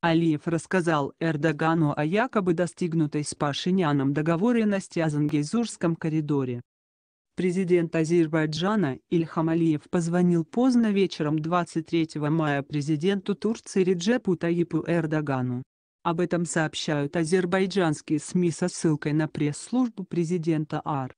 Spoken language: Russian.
Алиев рассказал Эрдогану о якобы достигнутой с Пашиняном договоре на Стязангейзурском коридоре. Президент Азербайджана Ильхам Алиев позвонил поздно вечером 23 мая президенту Турции Реджепу Таипу Эрдогану. Об этом сообщают азербайджанские СМИ со ссылкой на пресс-службу президента АР.